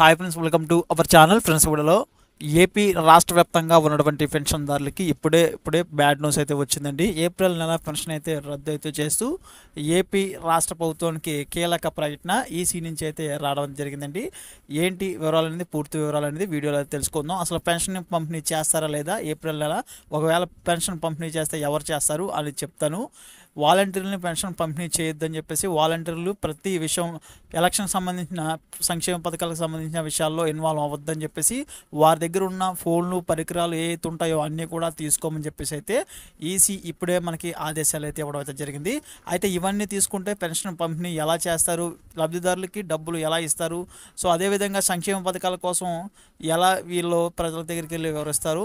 hi friends welcome to our channel friends కూడాలో AP రాష్ట్ర వ్యాప్తంగా ఉన్నటువంటి పెన్షన్దారులకి ఇప్పుడే ఇప్పుడే బ్యాడ్ న్యూస్ అయితే వచ్చిందండి ఏప్రిల్ నెల పెన్షన్ అయితే రద్దు అయితే చేస్తూ ఏపీ రాష్ట్ర ప్రభుత్వానికి కీలక ప్రకటన ఈసీ e నుంచి అయితే రావడం జరిగిందండి ఏంటి వివరాలు అనేది పూర్తి వివరాలు అనేది వీడియోలో తెలుసుకుందాం అసలు పెన్షన్ పంపిణీ చేస్తారా లేదా ఏప్రిల్ నెల ఒకవేళ పెన్షన్ పంపిణీ చేస్తే ఎవరు చేస్తారు అని చెప్తాను వాలంటీర్లని పెన్షన్ పంపిణీ చేయొద్దని చెప్పేసి వాలంటీర్లు ప్రతి విషయం ఎలక్షన్ సంబంధించిన సంక్షేమ పథకాలకు సంబంధించిన విషయాల్లో ఇన్వాల్వ్ అవ్వద్దని చెప్పేసి వారి దగ్గర ఉన్న ఫోన్లు పరికరాలు ఏ ఉంటాయో అన్నీ కూడా తీసుకోమని చెప్పేసి అయితే ఈసీ ఇప్పుడే మనకి ఆదేశాలు అయితే ఇవ్వడం అయితే జరిగింది అయితే ఇవన్నీ తీసుకుంటే పెన్షన్ పంపిణీ ఎలా చేస్తారు లబ్ధిదారులకి డబ్బులు ఎలా ఇస్తారు సో అదేవిధంగా సంక్షేమ పథకాల కోసం ఎలా వీళ్ళు ప్రజల దగ్గరికి వెళ్ళి వివరిస్తారు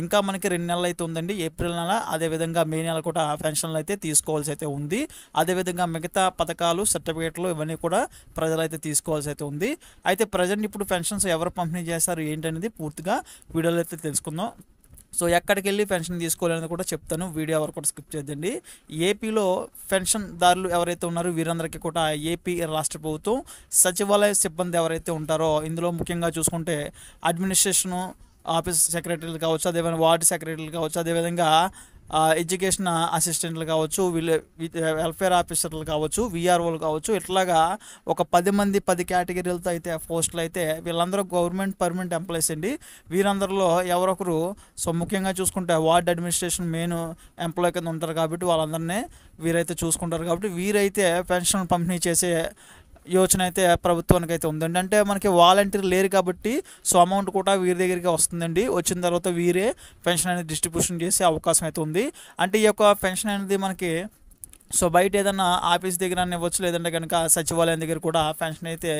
ఇంకా మనకి రెండు నెలలు అయితే ఉందండి ఏప్రిల్ నెల అదేవిధంగా మే నెల కూడా పెన్షన్లు అయితే తీసుకోవాల్సి అయితే ఉంది అదేవిధంగా మిగతా పథకాలు సర్టిఫికేట్లు ఇవన్నీ కూడా ప్రజలు అయితే తీసుకోవాల్సి అయితే ఉంది అయితే ప్రజెంట్ ఇప్పుడు పెన్షన్స్ ఎవరు పంపిణీ చేస్తారు ఏంటనేది పూర్తిగా వీడియోలో అయితే తెలుసుకుందాం సో ఎక్కడికి వెళ్ళి పెన్షన్ తీసుకోవాలనేది కూడా చెప్తాను వీడియో ఎవరు కూడా స్కిప్ చేద్దండి ఏపీలో పెన్షన్ దారులు ఎవరైతే ఉన్నారో వీరందరికీ కూడా ఏపీ రాష్ట్ర ప్రభుత్వం సచివాలయ సిబ్బంది ఎవరైతే ఉంటారో ఇందులో ముఖ్యంగా చూసుకుంటే అడ్మినిస్ట్రేషను ఆఫీస్ సెక్రటరీలు కావచ్చు అదేవిధంగా వార్డు సెక్రటరీలు కావచ్చు అదేవిధంగా ఎడ్యుకేషన్ అసిస్టెంట్లు కావచ్చు వెల్ఫేర్ ఆఫీసర్లు కావచ్చు విఆర్ఓలు కావచ్చు ఇట్లాగా ఒక పది మంది పది కేటగిరీలతో అయితే పోస్టులు అయితే వీళ్ళందరూ గవర్నమెంట్ పర్మనెంట్ ఎంప్లాయీస్ అండి వీరందరిలో ఎవరొకరు సో ముఖ్యంగా చూసుకుంటే వార్డ్ అడ్మినిస్ట్రేషన్ మెయిన్ ఎంప్లాయీ కింద ఉంటారు కాబట్టి వాళ్ళందరినీ వీరైతే చూసుకుంటారు కాబట్టి వీరైతే పెన్షన్ పంపిణీ చేసే యోచన అయితే ప్రభుత్వానికి అయితే ఉందండి అంటే మనకి వాలంటీర్ లేరు కాబట్టి సో అమౌంట్ కూడా వీరి దగ్గరికి వస్తుందండి వచ్చిన తర్వాత వీరే పెన్షన్ అనేది డిస్ట్రిబ్యూషన్ చేసే అవకాశం అయితే ఉంది అంటే ఈ యొక్క పెన్షన్ అనేది మనకి సో బయట ఏదన్నా ఆఫీస్ దగ్గర ఇవ్వచ్చు లేదంటే కనుక సచివాలయం దగ్గర కూడా పెన్షన్ అయితే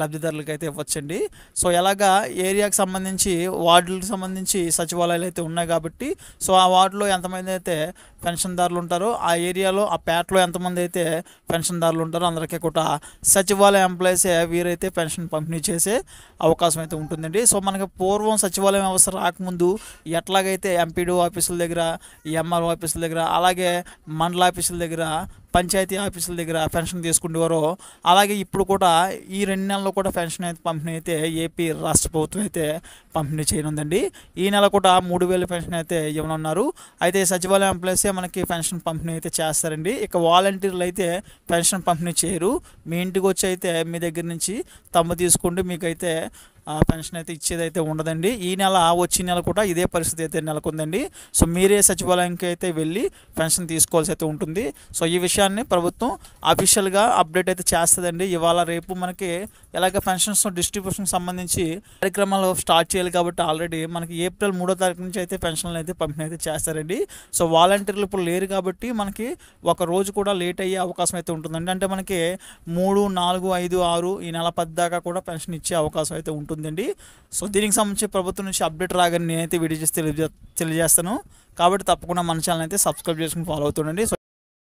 లబ్ధిదారులకు అయితే ఇవ్వచ్చండి సో ఎలాగా ఏరియాకి సంబంధించి వార్డులకు సంబంధించి సచివాలయాలు అయితే ఉన్నాయి కాబట్టి సో ఆ వార్డులో ఎంతమంది అయితే పెన్షన్దారులు ఉంటారో ఆ ఏరియాలో ఆ పేటలో ఎంతమంది అయితే పెన్షన్దారులు ఉంటారో అందరికీ కూడా సచివాలయ ఎంప్లాయీసే వీరైతే పెన్షన్ పంపిణీ చేసే అవకాశం అయితే ఉంటుందండి సో మనకి పూర్వం సచివాలయం వ్యవస్థ రాకముందు ఎట్లాగైతే ఎంపీడీఓ ఆఫీసుల దగ్గర ఎంఆర్ఓ ఆఫీసుల దగ్గర అలాగే మండల ఆఫీసుల దగ్గర 하나 పంచాయతీ ఆఫీసుల దగ్గర పెన్షన్ తీసుకుండేవారో అలాగే ఇప్పుడు కూడా ఈ రెండు నెలలు కూడా పెన్షన్ అయితే పంపిణీ అయితే ఏపీ రాష్ట్ర ప్రభుత్వం అయితే పంపిణీ చేయనుందండి ఈ నెల కూడా మూడు వేల పెన్షన్ అయితే ఇవ్వనున్నారు అయితే సచివాలయం ఎంప్లాయీసే మనకి పెన్షన్ పంపిణీ అయితే చేస్తారండి ఇక వాలంటీర్లు అయితే పెన్షన్ పంపిణీ చేయరు మీ ఇంటికి వచ్చి అయితే మీ దగ్గర నుంచి తమ్ము తీసుకుంటూ మీకైతే పెన్షన్ అయితే ఇచ్చేదైతే ఉండదండి ఈ నెల వచ్చే నెల కూడా ఇదే పరిస్థితి అయితే నెలకొందండి సో మీరే సచివాలయంకి అయితే వెళ్ళి పెన్షన్ తీసుకోవాల్సి అయితే ఉంటుంది సో ఈ విషయాలు విషయాన్ని ప్రభుత్వం అఫీషియల్గా అప్డేట్ అయితే చేస్తుందండి ఇవాళ రేపు మనకి ఎలాగ పెన్షన్స్ డిస్ట్రిబ్యూషన్ సంబంధించి కార్యక్రమాలు స్టార్ట్ చేయాలి కాబట్టి ఆల్రెడీ మనకి ఏప్రిల్ మూడో తారీఖు నుంచి అయితే పెన్షన్లు అయితే పంపిణీ అయితే చేస్తారండి సో వాలంటీర్లు ఇప్పుడు లేరు కాబట్టి మనకి ఒక రోజు కూడా లేట్ అయ్యే అవకాశం అయితే ఉంటుందండి అంటే మనకి మూడు నాలుగు ఐదు ఆరు ఈ నెల పద్దాకా కూడా పెన్షన్ ఇచ్చే అవకాశం అయితే ఉంటుందండి సో దీనికి సంబంధించి ప్రభుత్వం నుంచి అప్డేట్ రాగానే నేనైతే వీడియో చేసి తెలియజే తెలియజేస్తాను కాబట్టి తప్పకుండా మన ఛానల్ అయితే సబ్స్క్రైబ్ చేసుకుని ఫాలో అవుతుండండి